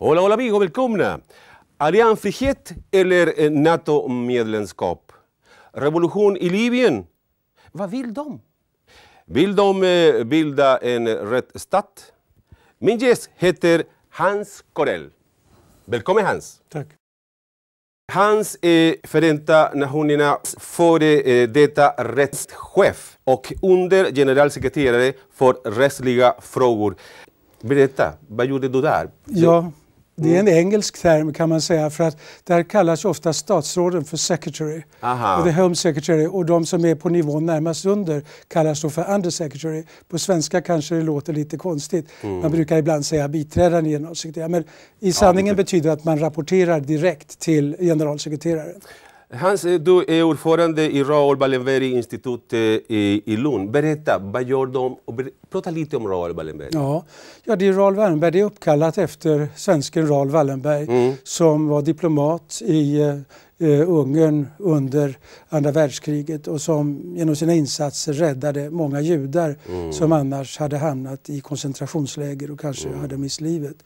Hola, hola amigo, välkomna! Alliansfrihet eller eh, NATO-medlemskap? Revolution i Libyen? Vad vill de? Vill de eh, bilda en rättsstat? Min gäst heter Hans Corell. Välkommen Hans! Tack. Hans är e Förenta Nationernas före eh, detta rättschef och under generalsekreterare för rättsliga frågor. Berätta, vad gjorde du där? Ja, det är en mm. engelsk term kan man säga för att där kallas ofta statsråden för secretary. Och the home secretary och de som är på nivån närmast under kallas då för undersecretary. På svenska kanske det låter lite konstigt. Mm. Man brukar ibland säga biträdande generalsekreterare. Men i sanningen ja, det... betyder att man rapporterar direkt till generalsekreteraren. Hans, du är ordförande i Raoul Wallenberg institut eh, i, i Lund. Berätta, vad gör de? Och prata lite om Raoul Wallenberg. Ja, ja det är Raoul Wallenberg. Det är uppkallat efter svensken Raoul Wallenberg mm. som var diplomat i eh, eh, Ungern under andra världskriget och som genom sina insatser räddade många judar mm. som annars hade hamnat i koncentrationsläger och kanske mm. hade mist livet.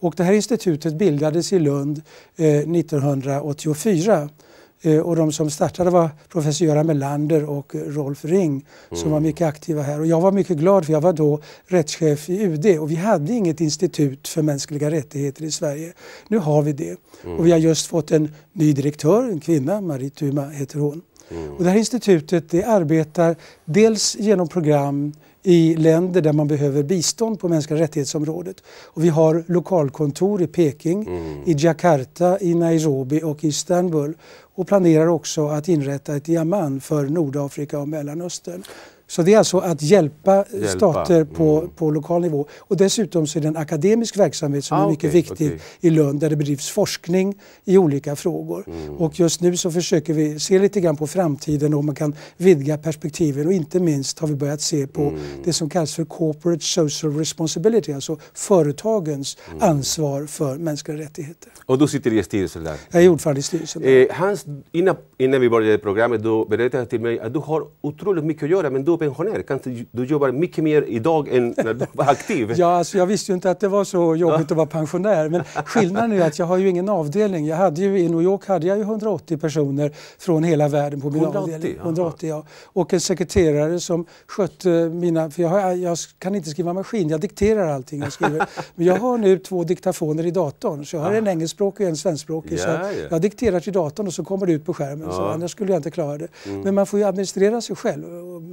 Och det här institutet bildades i Lund eh, 1984 Eh, och de som startade var professor Göran Melander och eh, Rolf Ring som mm. var mycket aktiva här. Och jag var mycket glad för jag var då rättschef i UD och vi hade inget institut för mänskliga rättigheter i Sverige. Nu har vi det. Mm. Och vi har just fått en ny direktör, en kvinna, Marie Tuma heter hon. Och det här institutet det arbetar dels genom program i länder där man behöver bistånd på mänskliga rättighetsområdet. Och vi har lokalkontor i Peking, mm. i Jakarta, i Nairobi och i Istanbul och planerar också att inrätta ett diamant för Nordafrika och Mellanöstern. Så det är alltså att hjälpa, hjälpa. stater på, mm. på lokal nivå. Och dessutom så är det en akademisk verksamhet som ah, är mycket okay, viktig okay. i Lund där det bedrivs forskning i olika frågor. Mm. Och just nu så försöker vi se lite grann på framtiden och om man kan vidga perspektiven och inte minst har vi börjat se på mm. det som kallas för corporate social responsibility, alltså företagens mm. ansvar för mänskliga rättigheter. Och du sitter i styrelsen där? Jag är ordförande i styrelsen. Eh, Hans, innan, innan vi började programmet du berättade till mig att du har otroligt mycket att göra men du du pensionär? Kan du jobbar mycket mer idag än när du var aktiv. ja, alltså jag visste ju inte att det var så jobbigt att vara pensionär. Men skillnaden är att jag har ju ingen avdelning. Jag hade ju, I New York hade jag ju 180 personer från hela världen på min 180, avdelning. 180, ja. Och en sekreterare som skötte mina... För jag, har, jag kan inte skriva maskin, jag dikterar allting jag skriver. men jag har nu två diktafoner i datorn. Så jag har en ah. engelskspråkig och en svenskspråkig. Yeah, yeah. Så jag, dikterar till datorn och så kommer det ut på skärmen. Så annars skulle jag inte klara det. Mm. Men man får ju administrera sig själv.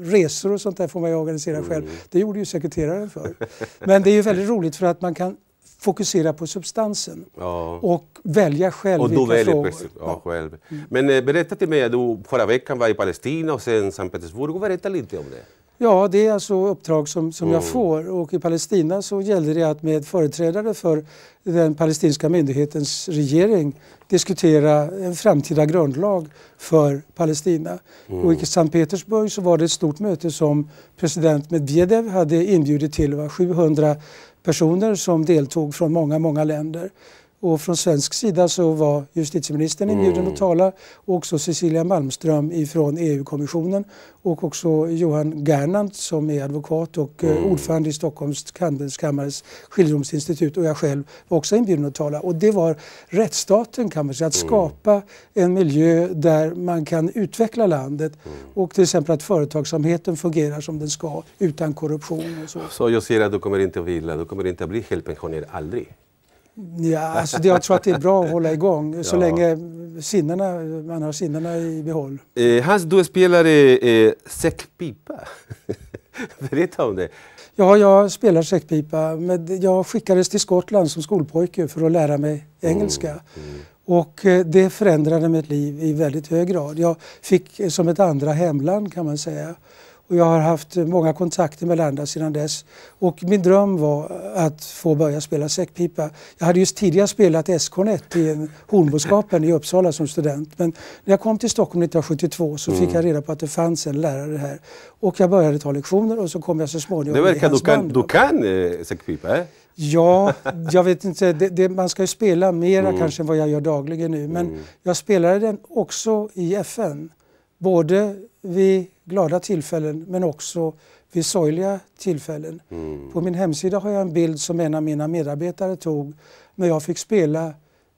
Resa resor och sånt där får man ju organisera själv. Mm. Det gjorde ju sekreteraren för. Men det är ju väldigt roligt för att man kan fokusera på substansen ja. och välja själv och du vilka frågor. Ja, själv. Mm. Men eh, berätta till mig, du förra veckan var i Palestina och sen Sankt Petersburg. Berätta lite om det. Ja, det är alltså uppdrag som, som mm. jag får. Och i Palestina så gällde det att med företrädare för den palestinska myndighetens regering diskutera en framtida grundlag för Palestina. Mm. Och i Sankt Petersburg så var det ett stort möte som president Medvedev hade inbjudit till. Det var 700 personer som deltog från många, många länder. Och från svensk sida så var justitieministern inbjuden mm. att tala och också Cecilia Malmström från EU-kommissionen och också Johan Gernandt som är advokat och eh, mm. ordförande i Stockholms handelskammares skiljedomsinstitut och jag själv var också inbjuden att tala. Och det var rättsstaten kan man säga, att mm. skapa en miljö där man kan utveckla landet mm. och till exempel att företagsamheten fungerar som den ska utan korruption. Och så. så jag ser att du kommer inte att vilja, du kommer inte att bli helpensionär, aldrig. Ja, alltså det, jag tror att det är bra att hålla igång ja. så länge sinnena, man har sinnena i behåll. Eh, Hans, du spelar säckpipa. Berätta om det. Ja, jag spelar säckpipa. Men jag skickades till Skottland som skolpojke för att lära mig engelska. Mm, mm. Och eh, det förändrade mitt liv i väldigt hög grad. Jag fick eh, som ett andra hemland kan man säga. Och jag har haft många kontakter med Landa sedan dess. Och min dröm var att få börja spela säckpipa. Jag hade just tidigare spelat S-kornett i Hornboskapen i Uppsala som student. Men när jag kom till Stockholm 1972 så mm. fick jag reda på att det fanns en lärare här. Och jag började ta lektioner och så kom jag så småningom Det verkar du kan, band. du kan eh, säckpipa, eh? Ja, jag vet inte. Det, det, man ska ju spela mera mm. kanske än vad jag gör dagligen nu. Men mm. jag spelade den också i FN. Både vid glada tillfällen men också vid sorgliga tillfällen. Mm. På min hemsida har jag en bild som en av mina medarbetare tog när jag fick spela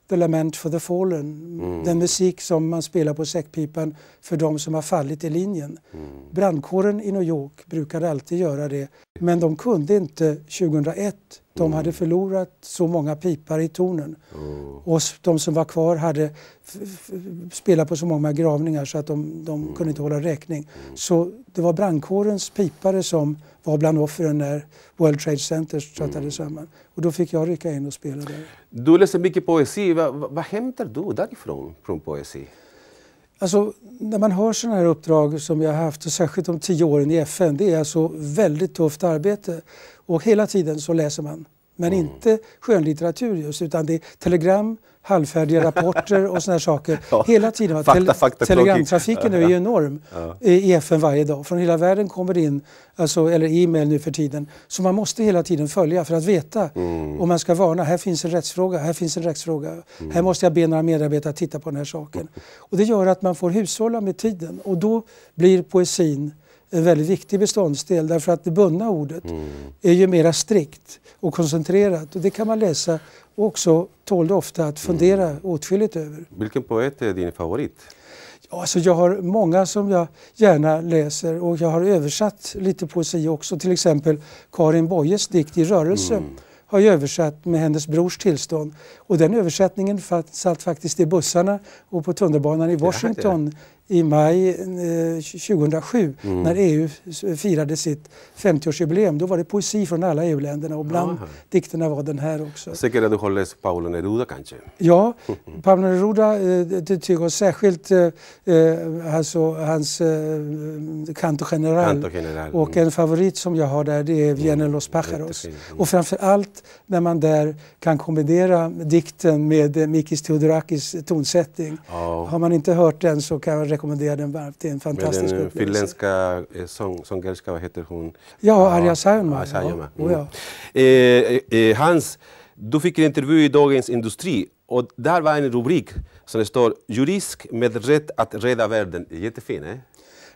The Lament for the Fallen, mm. den musik som man spelar på säckpipan för de som har fallit i linjen. Mm. Brandkåren i New York brukade alltid göra det men de kunde inte 2001. De mm. hade förlorat så många pipar i tornen. Oh. Och de som var kvar hade spelat på så många gravningar så att de, de mm. kunde inte hålla räkning. Så det var brandkårens pipare som var bland offren när World Trade Center störtade mm. sömmen. Och då fick jag rycka in och spela där. Du läser mycket poesi. Vad, vad hämtar du därifrån, från poesi? Alltså, när man hör sådana här uppdrag som jag har haft, och särskilt de tio åren i FN, det är alltså väldigt tufft arbete. Och hela tiden så läser man. Men mm. inte skönlitteratur just, utan det är telegram, halvfärdiga rapporter och sådana saker. Ja. Hela tiden. Fakta, Tele fakta, telegramtrafiken nu är ju enorm ja. i FN varje dag. Från hela världen kommer det in, alltså, eller e-mail nu för tiden. Så man måste hela tiden följa för att veta mm. om man ska varna. Här finns en rättsfråga, här finns en rättsfråga. Mm. Här måste jag be några medarbetare att titta på den här saken. Och det gör att man får hushålla med tiden och då blir poesin en väldigt viktig beståndsdel därför att det bundna ordet mm. är ju mera strikt och koncentrerat och det kan man läsa och också tål ofta att fundera mm. åtskilligt över. Vilken poet är din favorit? Ja, alltså jag har många som jag gärna läser och jag har översatt lite poesi också. Till exempel Karin Boyes dikt I rörelse mm. har jag översatt med hennes brors tillstånd. Och den översättningen satt faktiskt i bussarna och på tunnelbanan i Washington i maj 2007 eh, mm. när EU firade sitt 50-årsjubileum. Då var det poesi från alla EU-länderna och bland Aha. dikterna var den här också. Säkert att du har läst Paolo Neruda kanske? Ja, Paolo Neruda eh, det tycker jag särskilt eh, alltså, hans Canto General. Canto General. Och mm. en favorit som jag har där det är Vienen mm. los Pajaros. Och framför allt när man där kan kombinera dikten med eh, Mikis Theodorakis tonsättning. Ja. Har man inte hört den så kan jag rekommendera den varmt. Det är en fantastisk med den upplevelse. finländska eh, sång, sångerskan, vad heter hon? Ja, Arja Saijonmaa. Ja. Mm. Oh, ja. eh, eh, Hans, du fick en intervju i Dagens Industri och där var en rubrik som det står “Jurisk med rätt att rädda världen”. Jättefin, eh?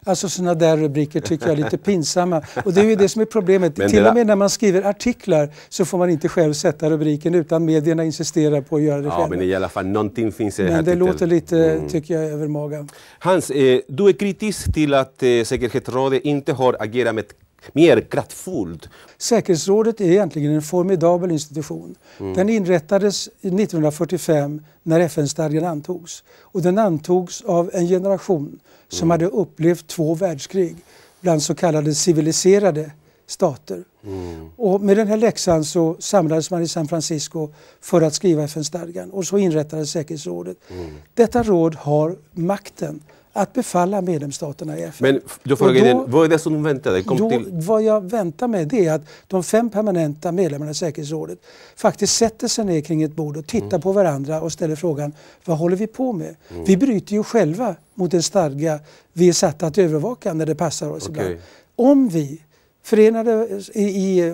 Alltså sådana där rubriker tycker jag är lite pinsamma. Och det är ju det som är problemet. Men Till och med när man skriver artiklar så får man inte själv sätta rubriken utan medierna insisterar på att göra det ja, själva. Men i alla fall någonting finns i Men det titeln. låter lite, mm. tycker jag, övermaga. Hans, eh, du är kritisk till att eh, säkerhetsrådet inte har agerat med mer kraftfullt. Säkerhetsrådet är egentligen en formidabel institution. Mm. Den inrättades 1945 när FN-stadgan antogs. Och den antogs av en generation som mm. hade upplevt två världskrig bland så kallade civiliserade stater. Mm. Och med den här läxan så samlades man i San Francisco för att skriva FN-stadgan och så inrättades säkerhetsrådet. Mm. Detta råd har makten att befalla medlemsstaterna i FN. Men då frågar jag vad är det som de väntar dig? till... Vad jag väntar mig är att de fem permanenta medlemmarna i säkerhetsrådet faktiskt sätter sig ner kring ett bord och tittar mm. på varandra och ställer frågan vad håller vi på med? Mm. Vi bryter ju själva mot den stadga vi är satta att övervaka när det passar oss okay. ibland. Om vi förenade i, i,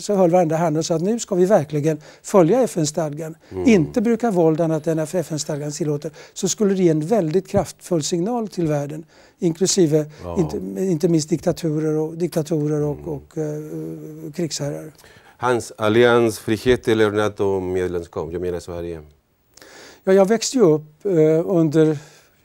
så höll varandra handen sa att nu ska vi verkligen följa FN-stadgan. Mm. Inte bruka våld annat än när FN-stadgan tillåter. Så skulle det ge en väldigt kraftfull signal till världen. Inklusive, ja. inte, inte, minst diktatorer och, diktatorer och, mm. och, och eh, uh, krigsherrar. Hans allians, frihet eller NATO-medlemskap, jag menar Sverige? Ja, jag växte ju upp uh, under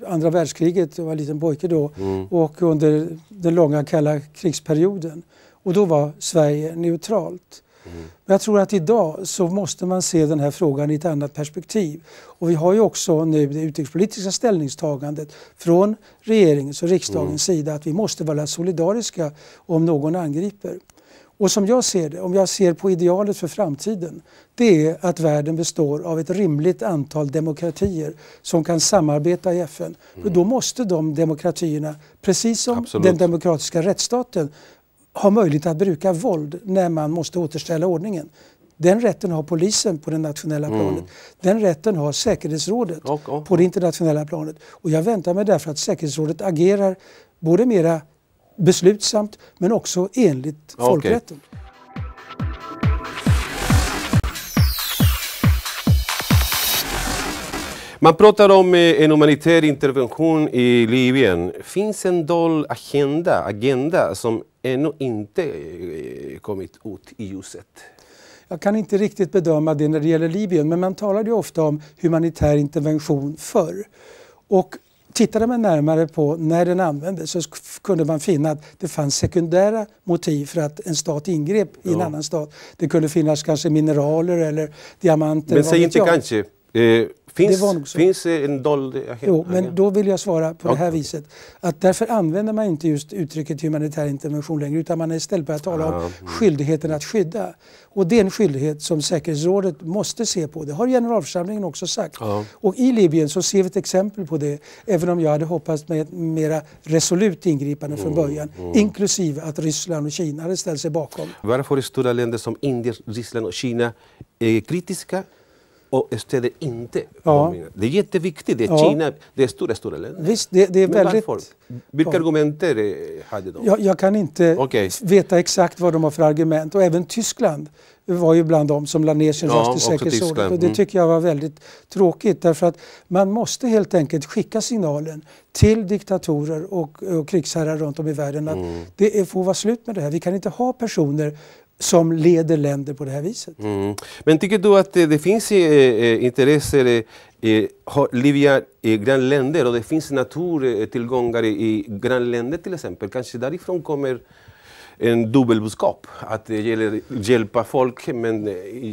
andra världskriget, jag var en liten pojke då, mm. och under den långa kalla krigsperioden. Och då var Sverige neutralt. Mm. Men jag tror att idag så måste man se den här frågan i ett annat perspektiv. Och vi har ju också nu det utrikespolitiska ställningstagandet från regeringens och riksdagens mm. sida att vi måste vara solidariska om någon angriper. Och som jag ser det, om jag ser på idealet för framtiden, det är att världen består av ett rimligt antal demokratier som kan samarbeta i FN. Mm. För då mm. måste de demokratierna, precis som Absolut. den demokratiska rättsstaten, har möjlighet att bruka våld när man måste återställa ordningen. Den rätten har polisen på det nationella mm. planet. Mm. Den rätten har säkerhetsrådet och, och, på det internationella planet. Och jag väntar mig därför att säkerhetsrådet agerar både mera beslutsamt men också enligt okay. folkrätten. Man pratar om eh, en humanitär intervention i Libyen. Finns en dold agenda, agenda som ännu inte eh, kommit ut i ljuset? Jag kan inte riktigt bedöma det när det gäller Libyen men man talade ju ofta om humanitär intervention förr. Och tittade man närmare på när den användes så kunde man finna att det fanns sekundära motiv för att en stat ingrep i en ja. annan stat. Det kunde finnas kanske mineraler eller diamanter. Men säg inte jag. kanske. Eh, finns, finns eh, en dold... Jo, men då vill jag svara på det här viset. Att därför använder man inte just uttrycket humanitär intervention längre utan man är istället börjat tala om mm. skyldigheten att skydda. Och det är en skyldighet som säkerhetsrådet måste se på. Det har generalförsamlingen också sagt. Mm. Och i Libyen så ser vi ett exempel på det även om jag hade hoppats med ett mera resolut ingripande från mm, början. Mm. Inklusive att Ryssland och Kina hade ställt sig bakom. Varför är stora länder som Indien, Ryssland och Kina eh, kritiska och städer inte ja. Det är jätteviktigt. Det är ja. Kina, det är stora, stora länder. Visst, det, det är Men väldigt... Varför? Vilka ja. argument eh, hade de? Jag, jag kan inte okay. veta exakt vad de har för argument. Och även Tyskland var ju bland dem som la ner sin ja, röst i säkerhetsrådet. Och det mm. tycker jag var väldigt tråkigt därför att man måste helt enkelt skicka signalen till diktatorer och, och krigsherrar runt om i världen att mm. det får vara slut med det här. Vi kan inte ha personer som leder länder på det här viset. Mm. Men tycker du att det, finns eh, eh intresser, eh, eh, har eh, grannländer och det finns naturtillgångar i grannländer till exempel? Kanske därifrån kommer en dubbelbudskap. Att det gäller att hjälpa folk men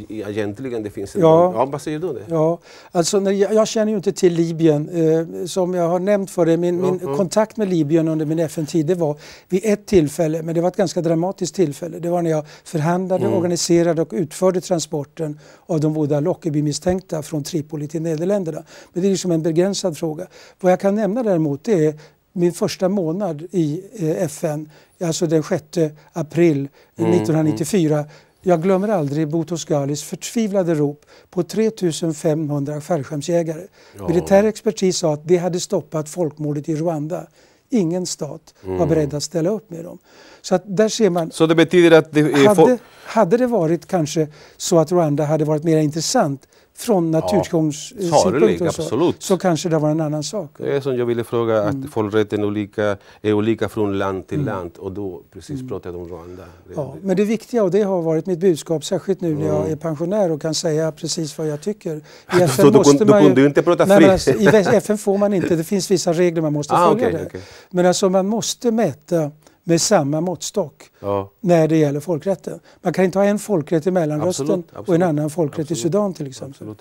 egentligen det finns en... Ja. ja vad säger du? Det? Ja, alltså när jag, jag känner ju inte till Libyen. Eh, som jag har nämnt för dig, min, min mm. kontakt med Libyen under min FN-tid det var vid ett tillfälle, men det var ett ganska dramatiskt tillfälle. Det var när jag förhandlade, mm. organiserade och utförde transporten av de båda Lockerbie-misstänkta från Tripoli till Nederländerna. Men det är liksom en begränsad fråga. Vad jag kan nämna däremot det är min första månad i eh, FN, alltså den 6 april mm, 1994. Mm. Jag glömmer aldrig Boutros Ghalis förtvivlade rop på 3500 fallskärmsjägare. Ja. Militär expertis sa att det hade stoppat folkmordet i Rwanda. Ingen stat mm. var beredd att ställa upp med dem. Så att där ser man. Så det betyder att... Det hade, hade det varit kanske så att Rwanda hade varit mer intressant från naturtillgångssynpunkt ja, eh, så, så kanske det var en annan sak. Det är som jag ville fråga, att mm. folkrätten olika, är olika från land till mm. land och då precis mm. pratade om Rwanda. Ja, men det viktiga, och det har varit mitt budskap, särskilt nu när jag mm. är pensionär och kan säga precis vad jag tycker. I FN så du, måste du, man ju, kunde inte prata fritt? Alltså, I FN får man inte, det finns vissa regler man måste ah, följa. Okay, okay. Men alltså man måste mäta med samma måttstock ja. när det gäller folkrätten. Man kan inte ha en folkrätt i Mellanöstern och en annan folkrätt absolut, i Sudan till exempel.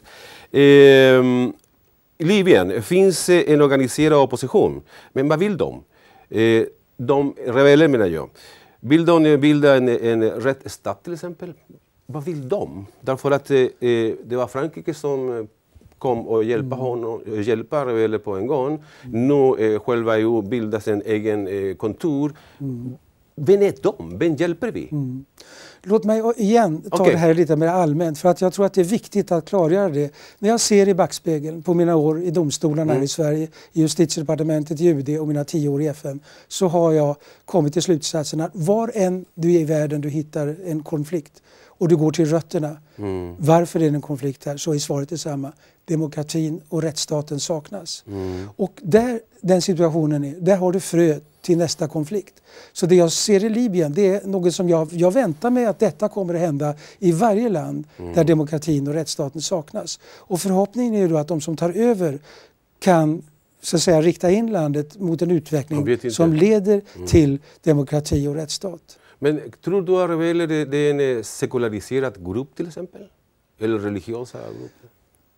Ehm, I Libyen finns eh, en organiserad opposition, men vad vill de? Ehm, de rebeller menar jag. Vill de eh, bilda en, en rätt stat till exempel? Vad vill de? Därför att eh, eh det var Frankrike som kom och hjälpa mm. honom, hjälpa rebeller på en gång. Mm. Nu eh, själva EU bildar sin egen eh, kontor. Mm. Vem är de? Vem hjälper vi? Mm. Låt mig igen ta okay. det här lite mer allmänt för att jag tror att det är viktigt att klargöra det. När jag ser i backspegeln på mina år i domstolarna mm. i Sverige, i justitiedepartementet, i UD och mina tio år i FN så har jag kommit till slutsatsen att var än du är i världen du hittar en konflikt och du går till rötterna. Mm. Varför är det en konflikt här? Så är svaret detsamma. Demokratin och rättsstaten saknas. Mm. Och där den situationen är, där har du fröet till nästa konflikt. Så det jag ser i Libyen, det är något som jag, jag väntar mig att detta kommer att hända i varje land mm. där demokratin och rättsstaten saknas. Och förhoppningen är ju då att de som tar över kan så att säga, rikta in landet mot en utveckling som leder mm. till demokrati och rättsstat. Men tror du att Arbeler är en eh, sekulariserad grupp till exempel? Eller religiösa grupper?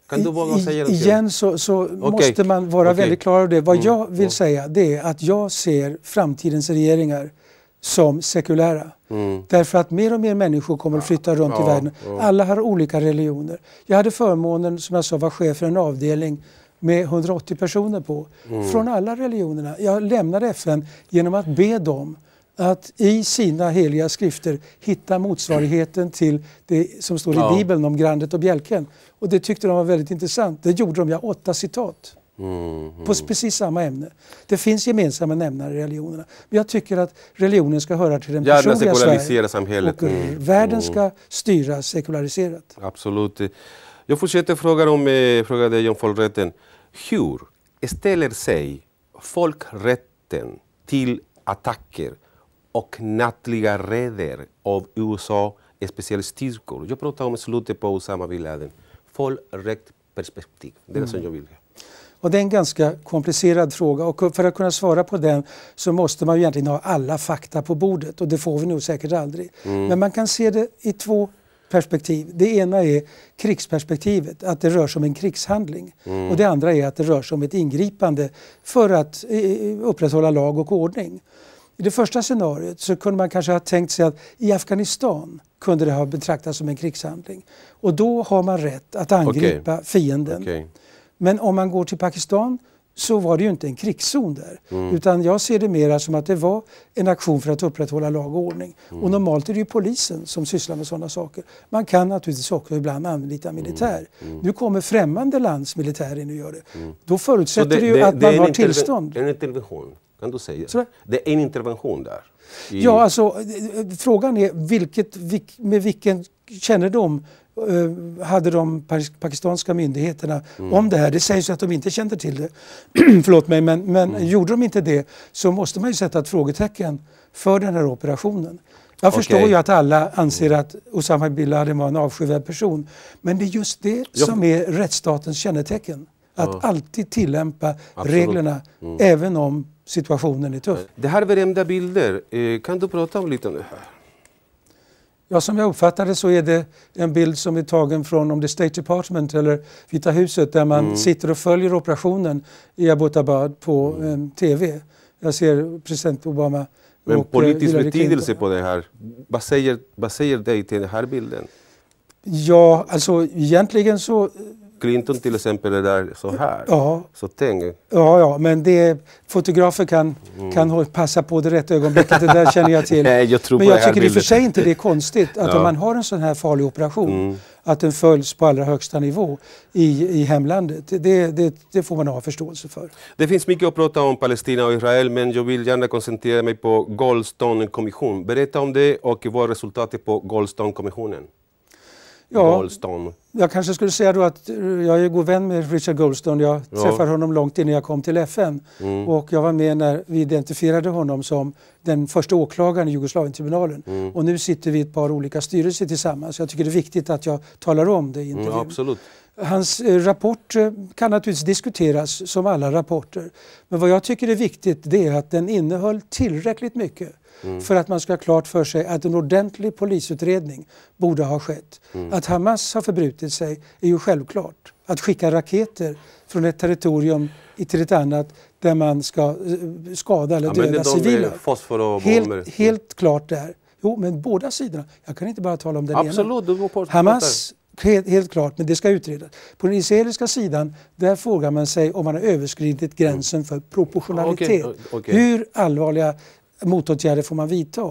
Kan du våga säga något? Igen så, så okay. måste man vara okay. väldigt klar över det. Vad mm. jag vill mm. säga det är att jag ser framtidens regeringar som sekulära. Mm. Därför att mer och mer människor kommer att flytta runt ja, i världen. Ja. Alla har olika religioner. Jag hade förmånen, som jag sa, vara chef för en avdelning med 180 personer på, mm. från alla religionerna. Jag lämnade FN genom att be dem att i sina heliga skrifter hitta motsvarigheten till det som står ja. i Bibeln om grandet och bjälken. Och det tyckte de var väldigt intressant. Det gjorde de, ja, åtta citat. Mm, mm. På precis samma ämne. Det finns gemensamma nämnare i religionerna. Men jag tycker att religionen ska höra till den Gärna personliga Sverige. samhället. Och, mm. Världen ska styras sekulariserat. Absolut. Jag fortsätter fråga om eh, fråga dig om folkrätten. Hur ställer sig folkrätten till attacker och nattliga räder av USA styrkor Jag pratar om slutet på Osama bin Laden. Folkrätt perspektiv, det är mm. som jag vill Och det är en ganska komplicerad fråga och för att kunna svara på den så måste man ju egentligen ha alla fakta på bordet och det får vi nog säkert aldrig. Mm. Men man kan se det i två perspektiv. Det ena är krigsperspektivet, att det rör sig om en krigshandling. Mm. Och det andra är att det rör sig om ett ingripande för att eh, upprätthålla lag och ordning. I det första scenariot så kunde man kanske ha tänkt sig att i Afghanistan kunde det ha betraktats som en krigshandling. Och då har man rätt att angripa okay. fienden. Okay. Men om man går till Pakistan så var det ju inte en krigszon där. Mm. Utan jag ser det mer som att det var en aktion för att upprätthålla lag och ordning. Mm. Och normalt är det ju polisen som sysslar med sådana saker. Man kan naturligtvis också ibland anlita militär. Mm. mm. Nu kommer främmande lands militär in och gör det. Mm. Då förutsätter det, det, ju att det man har tillstånd. En intervention? Kan du säga? Sådär. Det är en intervention där. I... Ja, alltså frågan är vilket, med vilken kännedom eh, hade de pakistanska myndigheterna mm. om det här. Det sägs att de inte kände till det. Förlåt mig, men, men mm. gjorde de inte det så måste man ju sätta ett frågetecken för den här operationen. Jag förstår okay. ju att alla anser mm. att Osama bin Laden var en avskyvärd person. Men det är just det ja. som är rättsstatens kännetecken. Att ja. alltid tillämpa Absolut. reglerna mm. även om situationen är tuff. Det här är berömda bilder. Eh, kan du prata om lite om det här? Ja, som jag uppfattar det så är det en bild som är tagen från om det är State Department eller Vita huset där man mm. sitter och följer operationen i Abbottabad på mm. Eh, tv. Jag ser president Obama Men och eh, politisk Hillary betydelse Clinton. på det här. Vad säger, vad säger dig till den här bilden? Ja, alltså egentligen så Clinton till exempel är där så här. Ja. Så tänk. Ja, ja, men det, fotografer kan, mm. kan passa på det rätta ögonblicket, det där känner jag till. Nej, jag men jag tycker i och för sig inte det är konstigt att ja. om man har en sån här farlig operation, mm. att den följs på allra högsta nivå i, i hemlandet. Det, det, det, får man ha förståelse för. Det finns mycket att prata om Palestina och Israel, men jag vill gärna koncentrera mig på Goldstone-kommissionen. Berätta om det och vad resultatet på Goldstone-kommissionen? ja, Goldstone? Jag kanske skulle säga då att eh, jag är god vän med Richard Goldstone. Jag ja. träffade honom långt innan jag kom till FN. Mm. Och jag var med när vi identifierade honom som den första åklagaren i Jugoslavientribunalen. Mm. Och nu sitter vi i ett par olika styrelser tillsammans. Jag tycker det är viktigt att jag talar om det i mm, intervjun. Mm, absolut. Hans eh, rapport eh, kan naturligtvis diskuteras som alla rapporter. Men vad jag tycker är viktigt det är att den innehöll tillräckligt mycket mm. för att man ska ha klart för sig att en ordentlig polisutredning borde ha skett. Mm. Att Hamas har förbrutit sig är ju självklart. Att skicka raketer från ett territorium till ett annat där man ska eh, skada eller döda ja, civila. Helt, mm. helt klart där. Jo, men båda sidorna. Jag kan inte bara tala om den Absolut, ena. På, Hamas, helt, helt, klart, men det ska utredas. På den israeliska sidan, där frågar man sig om man har överskridit gränsen för proportionalitet. Okay, okay. Hur allvarliga motåtgärder får man vidta.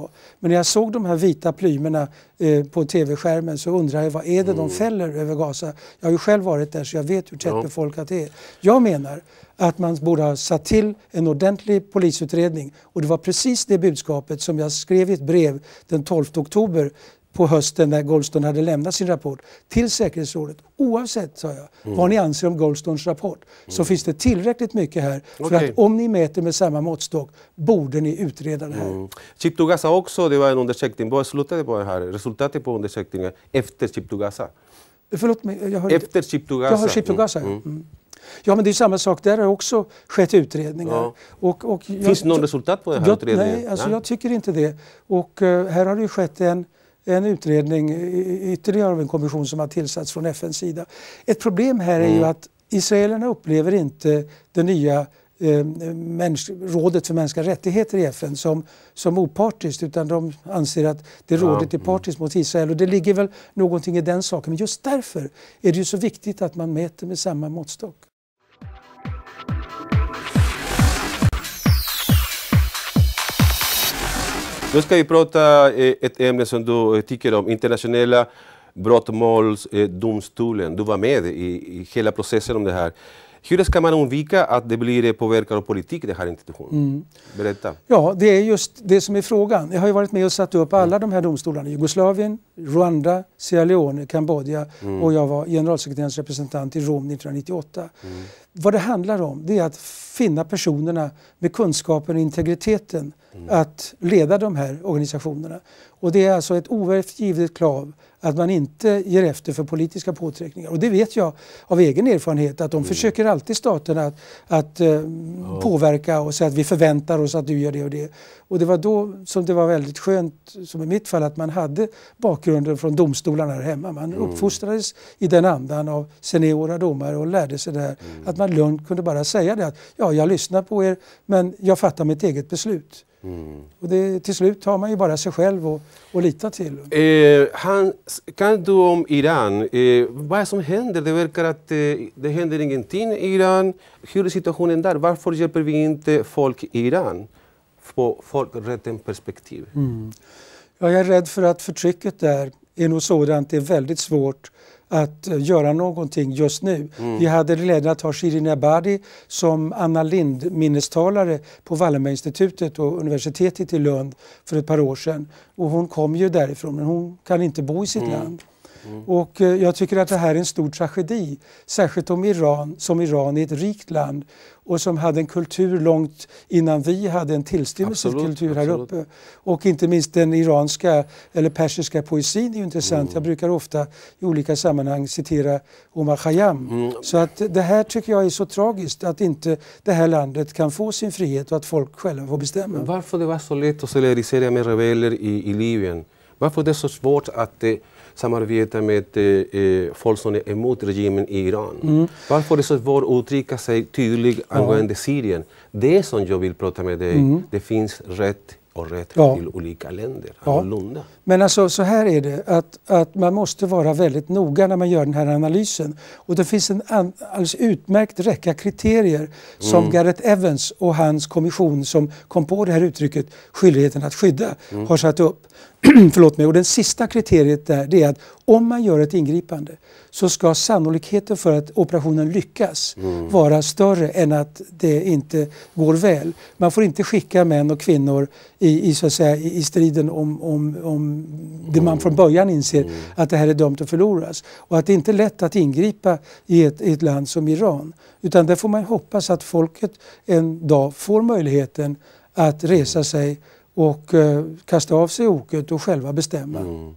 Men när jag såg de här vita plymerna eh, på tv-skärmen så undrade jag vad är det mm. de fäller över Gaza? Jag har ju själv varit där så jag vet hur tättbefolkat det är. Jag menar att man borde ha satt till en ordentlig polisutredning och det var precis det budskapet som jag skrev i ett brev den 12 oktober på hösten när Goldstone hade lämnat sin rapport till säkerhetsrådet. Oavsett, sa jag, mm. vad ni anser om Goldstones rapport så mm. finns det tillräckligt mycket här för okay. att om ni mäter med samma måttstock borde ni utreda det här. Mm. Chip Gaza också, det var en undersökning. Vad slutade på det här? Resultatet på undersökningen efter Chip Gaza? Förlåt mig, jag hörde... Efter Chip to Gaza? Jag hör Chip mm. Gaza, mm. mm. Ja, men det är samma sak. Där har också skett utredningar. Ja. Och, och jag, Finns det något resultat på den här jag, utredningen? Nej, alltså ja. jag tycker inte det. Och uh, här har det ju skett en en utredning ytterligare av en kommission som har tillsatts från FNs sida. Ett problem här är mm. ju att israelerna upplever inte det nya eh, rådet för mänskliga rättigheter i FN som, som opartiskt utan de anser att det rådet är mm. partiskt mot Israel och det ligger väl någonting i den saken. Men just därför är det ju så viktigt att man mäter med samma måttstock. Nu ska vi prata eh, ett ämne som du eh, tycker om, internationella brottmålsdomstolen. Eh, du var med i, i, hela processen om det här. Hur ska man undvika att det blir eh, påverkan av politik, den här institutionen? Mm. Berätta. Ja, det är just det som är frågan. Jag har ju varit med och satt upp alla mm. de här domstolarna. Jugoslavien, Rwanda, Sierra Leone, Kambodja mm. och jag var generalsekreterarens representant i Rom 1998. Mm. Vad det handlar om det är att finna personerna med kunskapen och integriteten mm. att leda de här organisationerna. Och det är alltså ett oeftergivligt krav att man inte ger efter för politiska påtryckningar. Och det vet jag av egen erfarenhet att de mm. försöker alltid staterna att, att eh, ja. påverka och säga att vi förväntar oss att du gör det och det. Och det var då som det var väldigt skönt, som i mitt fall, att man hade bakgrunden från domstolarna här hemma. Man mm. uppfostrades i den andan av seniora domare och lärde sig det här. Mm. Att man Lund kunde bara säga det att ja, jag lyssnar på er men jag fattar mitt eget beslut. Mm. Och det, till slut har man ju bara sig själv att lita till. Eh, han, kan du om Iran? Eh, vad som händer? Det verkar att eh, det händer ingenting i Iran. Hur är situationen där? Varför hjälper vi inte folk i Iran? På folkrätten perspektiv. Mm. jag är rädd för att förtrycket där är nog sådant det är väldigt svårt att eh, göra någonting just nu. Mm. Vi hade glädjen att ha Shirin Ebadi som Anna Lind minnestalare på Wallenberginstitutet och universitetet i Lund för ett par år sedan. Och hon kom ju därifrån men hon kan inte bo i sitt mm. land. Mm. Och eh, jag tycker att det här är en stor tragedi, särskilt om Iran, som Iran är ett rikt land och som hade en kultur långt innan vi hade en tillstymmelse till kultur här absolut. uppe. Och inte minst den iranska eller persiska poesin är intressant. Mm. Jag brukar ofta i olika sammanhang citera Omar Khayyam. Mm. Så att det här tycker jag är så tragiskt att inte det här landet kan få sin frihet och att folk själva får bestämma. Varför det var så lätt att solidarisera med rebeller i, i Libyen? Varför det är så svårt att eh, samarbeta med eh, eh, folk som är emot regimen i Iran. Mm. Varför är det så svårt att uttrycka sig tydligt angående Syrien? Det som jag vill prata med dig, mm. det finns rätt och rätt ja. till olika länder. Ja. Men alltså, så här är det, att, att man måste vara väldigt noga när man gör den här analysen. Och det finns en an, alldeles utmärkt räcka kriterier som mm. Gareth Evans och hans kommission som kom på det här uttrycket, skyldigheten att skydda, mm. har satt upp. förlåt mig. Och den sista kriteriet där det är att om man gör ett ingripande så ska sannolikheten för att operationen lyckas mm. vara större än att det inte går väl. Man får inte skicka män och kvinnor i, i så att säga, i striden om, om, om det man från mm. början inser mm. att det här är dömt att förloras. Och att det inte är lätt att ingripa i ett, i ett land som Iran. Utan där får man hoppas att folket en dag får möjligheten att resa sig och eh, kasta av sig oket och själva bestämma. Mm,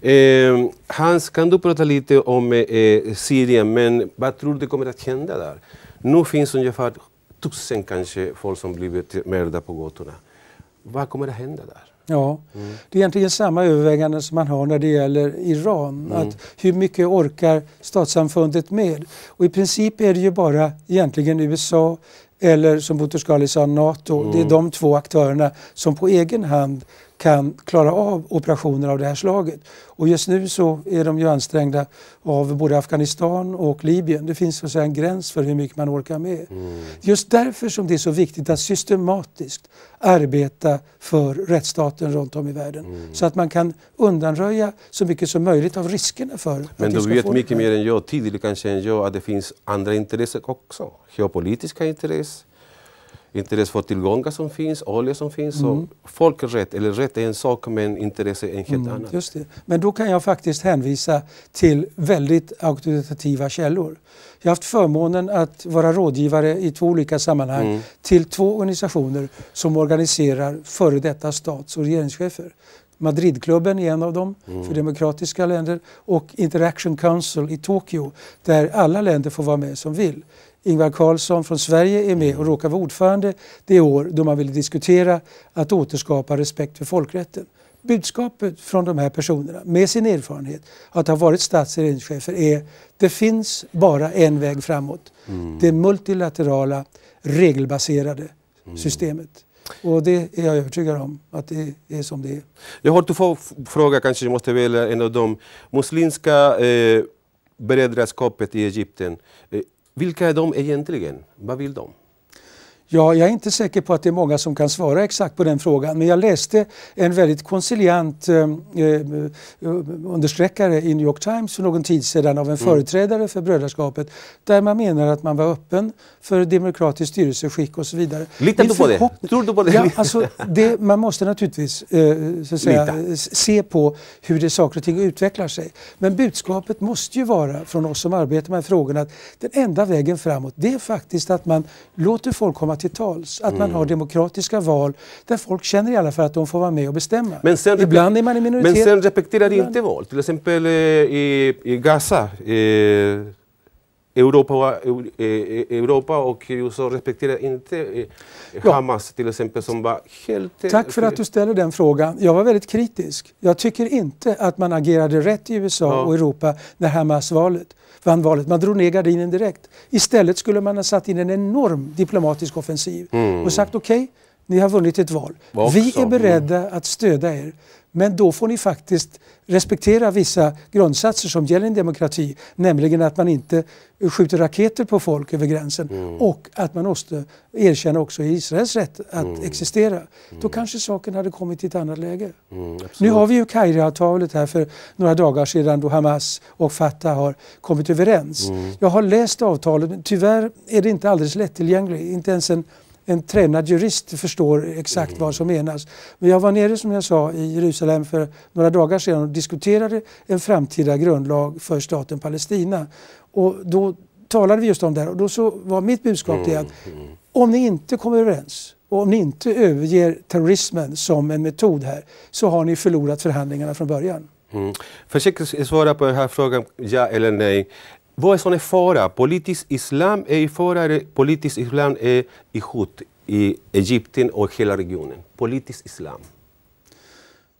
mm. Eh, Hans, kan du prata lite om eh, Syrien, men vad tror du kommer att hända där? Nu finns ungefär tusen kanske folk som blivit mördade på gatorna. Vad kommer att hända där? Ja, mm. det är egentligen samma överväganden som man har när det gäller Iran. Mm. Att hur mycket orkar statssamfundet med? Och i princip är det ju bara egentligen USA, eller som Boutros-Ghali sa, Nato. Mm. Det är mm. de två aktörerna som på egen hand kan klara av operationer av det här slaget. Och just nu så är de ju ansträngda av både Afghanistan och Libyen. Det finns så säga en gräns för hur mycket man orkar med. Mm. Just därför som det är så viktigt att systematiskt arbeta för rättsstaten runt om i världen. Mm. Så att man kan undanröja så mycket som möjligt av riskerna för Men du vet mycket mer än jag, tidigare kanske än jag, att det finns andra intressen också. Geopolitiska intressen intresse för tillgångar som finns, olja som finns. Mm. folkrätt, eller rätt är en sak men intresse är en helt mm, annan. Just det. Men då kan jag faktiskt hänvisa till väldigt auktoritativa källor. Jag har haft förmånen att vara rådgivare i två olika sammanhang mm. till två organisationer som organiserar före detta stats och regeringschefer. Madridklubben är en av dem mm. för demokratiska länder och Interaction Council i Tokyo där alla länder får vara med som vill. Ingvar Carlsson från Sverige är med och mm. råkar vara ordförande det år då man ville diskutera att återskapa respekt för folkrätten. Budskapet från de här personerna, med sin erfarenhet att ha varit stats och regeringschefer, är det finns bara en väg framåt. Mm. Det multilaterala, regelbaserade mm. systemet. Och det är jag övertygad om att det är som det är. Jag har två frågor, kanske jag måste välja en av dem. Muslimska eh, beredskapet i Egypten. Eh, vilka är de egentligen? Vad vill de? Ja, jag är inte säker på att det är många som kan svara exakt på den frågan. Men jag läste en väldigt konciliant eh, eh understreckare i New York Times för någon tid sedan av en mm. företrädare för brödraskapet där man menar att man var öppen för demokratiskt styrelseskick och så vidare. Litar du på det? Tror du på det? Ja, alltså, det man måste naturligtvis eh, så säga, se på hur det saker och ting utvecklar sig. Men budskapet måste ju vara från oss som arbetar med frågorna att den enda vägen framåt det är faktiskt att man låter folk komma till tals. Att man mm. har demokratiska val där folk känner i alla fall att de får vara med och bestämma. Men sen, ibland är man i minoritet. Men sen respekterar ibland... inte val. Till exempel eh, i, i Gaza. Eh, Europa, eh, eh, Europa och USA respekterar inte Hamas ja. till exempel som var helt... Tack för att du ställer den frågan. Jag var väldigt kritisk. Jag tycker inte att man agerade rätt i USA ja. och Europa när Hamas-valet vann valet. Man drog ner gardinen direkt. Istället skulle man ha satt in en enorm diplomatisk offensiv mm. och sagt okej, okay, ni har vunnit ett val. Också. Vi är mm. beredda att stödja er. Men då får ni faktiskt respektera vissa grundsatser som gäller en demokrati. Nämligen att man inte skjuter raketer på folk över gränsen mm. och att man måste erkänna också Israels rätt att mm. existera. Mm. Då kanske saken hade kommit i ett annat läge. Mm, nu har vi ju Kairaavtalet här för några dagar sedan då Hamas och Fatah har kommit överens. Mm. Jag har läst avtalet men tyvärr är det inte alldeles lättillgängligt. Inte ens en en tränad jurist förstår exakt mm. vad som menas. Men jag var nere som jag sa i Jerusalem för några dagar sedan och diskuterade en framtida grundlag för staten Palestina. Och då talade vi just om det här och då så var mitt budskap mm. det att mm, mm. om ni inte kommer överens och om ni inte överger terrorismen som en metod här så har ni förlorat förhandlingarna från början. Mm. Försök svara på den här frågan, ja eller nej. Vad är fara? Politisk islam är i fara. Politisk islam är i hot i Egypten och hela regionen. Politisk islam.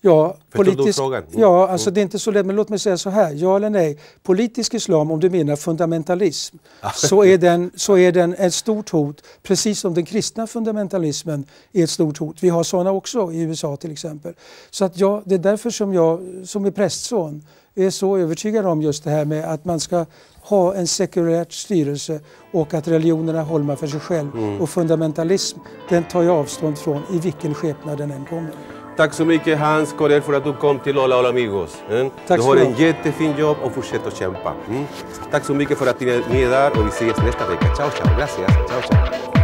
Ja, politisk, mm. ja alltså mm. det är inte så lätt, men låt mig säga så här, ja eller nej. Politisk islam, om du menar fundamentalism, så, är den, så är den ett stort hot, precis som den kristna fundamentalismen är ett stort hot. Vi har sådana också i USA till exempel. Så att jag, det är därför som jag, som är prästson, är så övertygad om just det här med att man ska ha en sekulärt styrelse och att religionerna håller man för sig själv. Mm. Och fundamentalism, den tar jag avstånd från i vilken skepnad den än kommer. Tack så Hans corre för att du Hola Hola Amigos. Mm? Tack du har en jättefin jobb och fortsätt att kämpa. Tack så mycket för att ni är med där och vi ses Gracias. Chao chao.